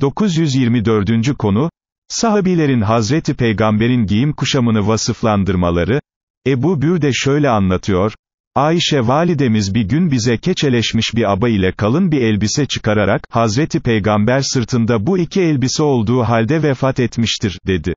924. konu, sahabilerin Hazreti Peygamber'in giyim kuşamını vasıflandırmaları, Ebu Bür de şöyle anlatıyor, Ayşe validemiz bir gün bize keçeleşmiş bir aba ile kalın bir elbise çıkararak, Hazreti Peygamber sırtında bu iki elbise olduğu halde vefat etmiştir, dedi.